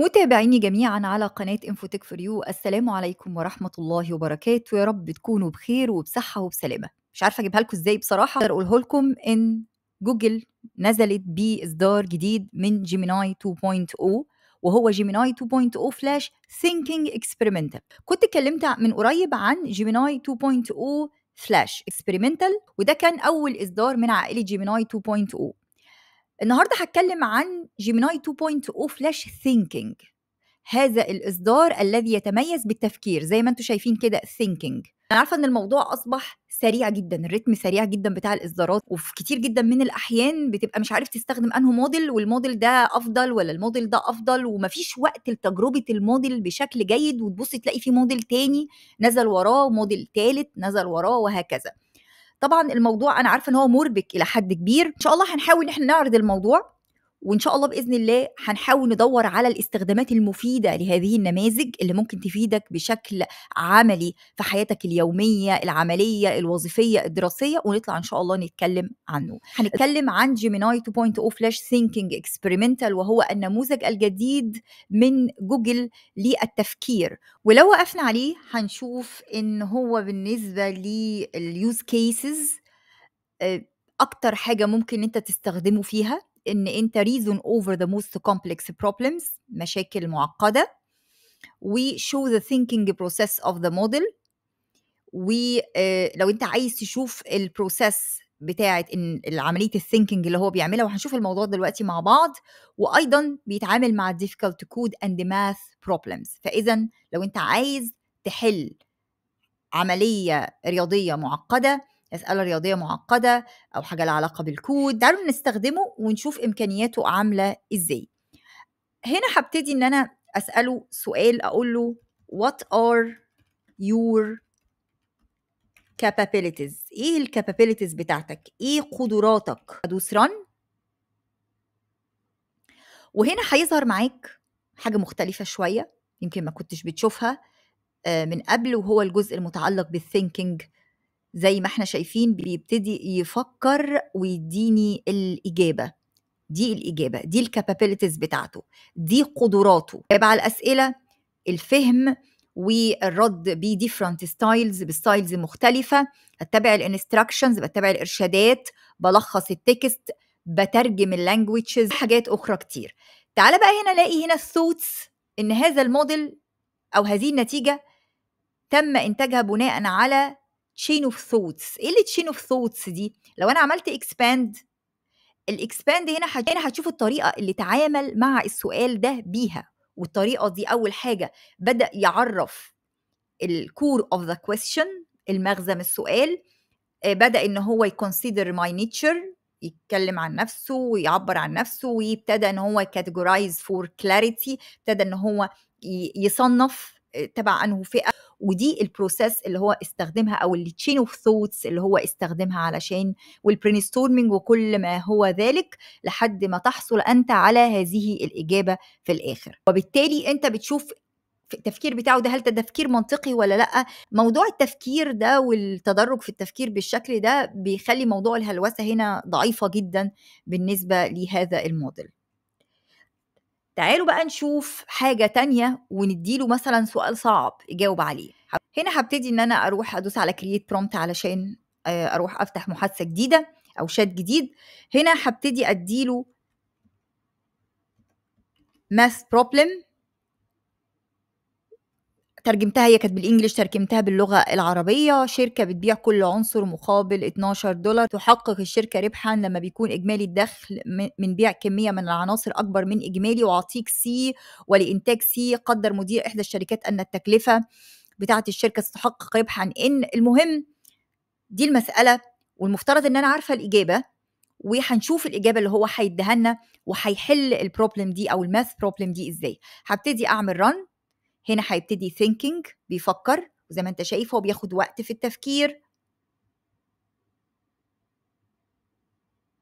متابعيني جميعا على قناة انفوتك فور يو السلام عليكم ورحمة الله وبركاته يا رب تكونوا بخير وبصحة وبسلامة مش عارفة اجيبها لكم ازاي بصراحة اقدر اقولها لكم ان جوجل نزلت بإصدار جديد من جيميناي 2.0 وهو جيميناي 2.0 فلاش ثينكينج اكسبيرمنتال كنت اتكلمت من قريب عن جيميناي 2.0 فلاش اكسبيرمنتال وده كان اول اصدار من عائله جيميناي 2.0 النهارده هتكلم عن جيميناي 2.0 فلاش ثينكينج هذا الاصدار الذي يتميز بالتفكير زي ما انتم شايفين كده ثينكينج انا عارفه ان الموضوع اصبح سريع جدا الريتم سريع جدا بتاع الاصدارات وفي كتير جدا من الاحيان بتبقى مش عارف تستخدم انه موديل والموديل ده افضل ولا الموديل ده افضل ومفيش وقت لتجربه الموديل بشكل جيد وتبص تلاقي في موديل تاني نزل وراه وموديل تالت نزل وراه وهكذا طبعا الموضوع انا عارفه ان هو مربك الى حد كبير ان شاء الله هنحاول ان احنا نعرض الموضوع وان شاء الله باذن الله هنحاول ندور على الاستخدامات المفيده لهذه النماذج اللي ممكن تفيدك بشكل عملي في حياتك اليوميه العمليه الوظيفيه الدراسيه ونطلع ان شاء الله نتكلم عنه هنتكلم عن جيميناي 2.0 فلاش ثينكينج اكسبيرمنتال وهو النموذج الجديد من جوجل للتفكير ولو وقفنا عليه هنشوف ان هو بالنسبه لليوز كيسز آه، اكتر حاجه ممكن انت تستخدمه فيها ان انت reason over the most complex problems مشاكل معقده و show the thinking process of the model ولو آه، انت عايز تشوف البروسيس بتاعه عمليه الثينكينج اللي هو بيعملها وهنشوف الموضوع دلوقتي مع بعض وايضا بيتعامل مع difficult code and math problems فاذا لو انت عايز تحل عمليه رياضيه معقده مسألة رياضية معقدة أو حاجة لها علاقة بالكود تعالوا نستخدمه ونشوف إمكانياته عاملة إزاي هنا هبتدي إن أنا أسأله سؤال أقول له what are your capabilities إيه الكابابيلتيز بتاعتك إيه قدراتك أدوس رن وهنا هيظهر معاك حاجة مختلفة شوية يمكن ما كنتش بتشوفها آه، من قبل وهو الجزء المتعلق بالثينكينج زي ما احنا شايفين بيبتدي يفكر ويديني الإجابة دي الإجابة دي الكابابيلتيز بتاعته دي قدراته تابع على الأسئلة الفهم والرد بديفرنت ستايلز بستايلز مختلفة اتبع الانستراكشنز بتبع الإرشادات بلخص التكست بترجم اللانجويجز حاجات أخرى كتير تعال بقى هنا الاقي هنا الثوتس ان هذا الموديل او هذه النتيجه تم انتاجها بناء على تشين اوف ثوتس ايه اللي تشين اوف ثوتس دي لو انا عملت اكسباند الاكسباند هنا هنا هتشوف الطريقه اللي تعامل مع السؤال ده بيها والطريقه دي اول حاجه بدا يعرف الكور اوف ذا كويستشن المغزى من السؤال آه، بدا ان هو يكونسيدر ماي نيتشر يتكلم عن نفسه ويعبر عن نفسه وابتدى ان هو كاتيجورايز فور كلاريتي ابتدى ان هو يصنف آه، تبع انه فئه ودي البروسيس اللي هو استخدمها او التشين اوف ثوتس اللي هو استخدمها علشان والبرين ستورمنج وكل ما هو ذلك لحد ما تحصل انت على هذه الاجابه في الاخر وبالتالي انت بتشوف التفكير بتاعه ده هل ده تفكير منطقي ولا لا موضوع التفكير ده والتدرج في التفكير بالشكل ده بيخلي موضوع الهلوسه هنا ضعيفه جدا بالنسبه لهذا الموديل تعالوا بقى نشوف حاجة تانية ونديله مثلا سؤال صعب يجاوب عليه هنا هبتدي ان انا اروح ادوس على كرييت برومت علشان آه، اروح افتح محادثة جديدة او شات جديد هنا هبتدي اديله ماث بروبلم ترجمتها هي كانت بالإنجلش ترجمتها باللغة العربية شركة بتبيع كل عنصر مقابل 12 دولار تحقق الشركة ربحا لما بيكون إجمالي الدخل من بيع كمية من العناصر أكبر من إجمالي وأعطيك سي ولإنتاج سي قدر مدير إحدى الشركات أن التكلفة بتاعة الشركة ستحقق ربحا إن المهم دي المسألة والمفترض إن أنا عارفة الإجابة وهنشوف الاجابه اللي هو هيديها لنا وهيحل البروبلم دي او الماث بروبلم دي ازاي هبتدي اعمل رن هنا هيبتدي thinking بيفكر وزي ما انت شايف هو بياخد وقت في التفكير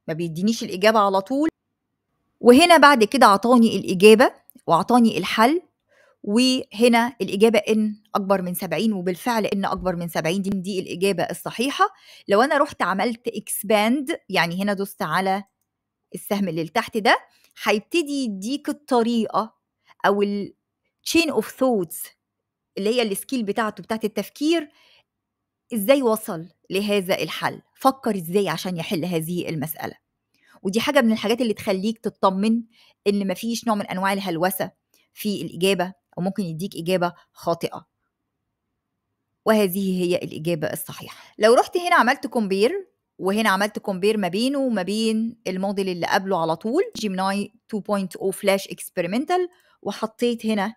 ما بيدينيش الإجابة على طول وهنا بعد كده عطاني الإجابة وعطاني الحل وهنا الإجابة إن أكبر من 70 وبالفعل إن أكبر من 70 دي, دي الإجابة الصحيحة لو أنا رحت عملت إكسباند يعني هنا دوست على السهم اللي تحت ده هيبتدي يديك الطريقة أو تشين اوف ثوتس اللي هي السكيل بتاعته بتاعت التفكير ازاي وصل لهذا الحل فكر ازاي عشان يحل هذه المساله ودي حاجه من الحاجات اللي تخليك تطمن ان مفيش نوع من انواع الهلوسه في الاجابه او ممكن يديك اجابه خاطئه وهذه هي الاجابه الصحيحه لو رحت هنا عملت كومبير وهنا عملت كومبير ما بينه وما بين الموديل اللي قبله على طول جيمناي 2.0 فلاش اكسبيرمنتال وحطيت هنا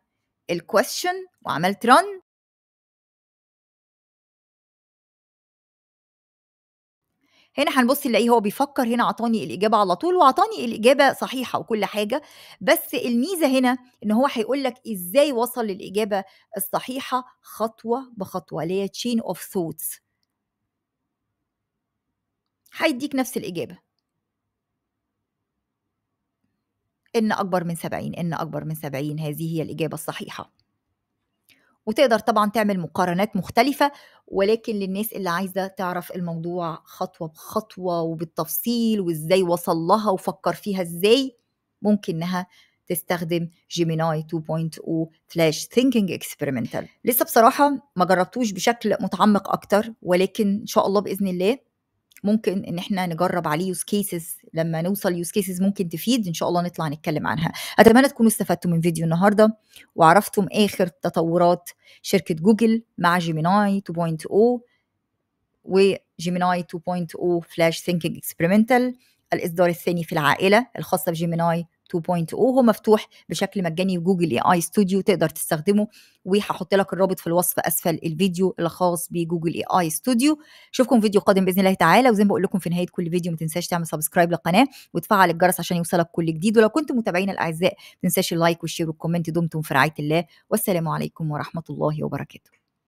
الكويشن وعملت رن هنا هنبص نلاقيه هو بيفكر هنا عطاني الاجابه على طول وعطاني الاجابه صحيحه وكل حاجه بس الميزه هنا ان هو هيقول لك ازاي وصل للاجابه الصحيحه خطوه بخطوه اللي هي تشين اوف ثوتس هيديك نفس الاجابه إن أكبر من 70 إن أكبر من 70 هذه هي الإجابة الصحيحة وتقدر طبعا تعمل مقارنات مختلفة ولكن للناس اللي عايزة تعرف الموضوع خطوة بخطوة وبالتفصيل وإزاي وصل لها وفكر فيها إزاي ممكن إنها تستخدم جيميناي 2.0 فلاش ثينكينج اكسبيرمنتال لسه بصراحة ما جربتوش بشكل متعمق أكتر ولكن إن شاء الله بإذن الله ممكن ان احنا نجرب عليه يوز كيسز لما نوصل يوز كيسز ممكن تفيد ان شاء الله نطلع نتكلم عنها اتمنى تكونوا استفدتوا من فيديو النهارده وعرفتم اخر تطورات شركه جوجل مع جيميناي 2.0 وجيميناي 2.0 فلاش ثينكينج اكسبيرمنتال الاصدار الثاني في العائله الخاصه بجيميناي 2.0 هو مفتوح بشكل مجاني جوجل اي اي ستوديو تقدر تستخدمه وهحط لك الرابط في الوصف اسفل الفيديو الخاص بجوجل اي اي ستوديو اشوفكم فيديو قادم باذن الله تعالى وزي ما بقول لكم في نهايه كل فيديو ما تنساش تعمل سبسكرايب للقناه وتفعل الجرس عشان يوصلك كل جديد ولو كنتم متابعين الاعزاء ما تنساش اللايك والشير والكومنت دمتم في رعايه الله والسلام عليكم ورحمه الله وبركاته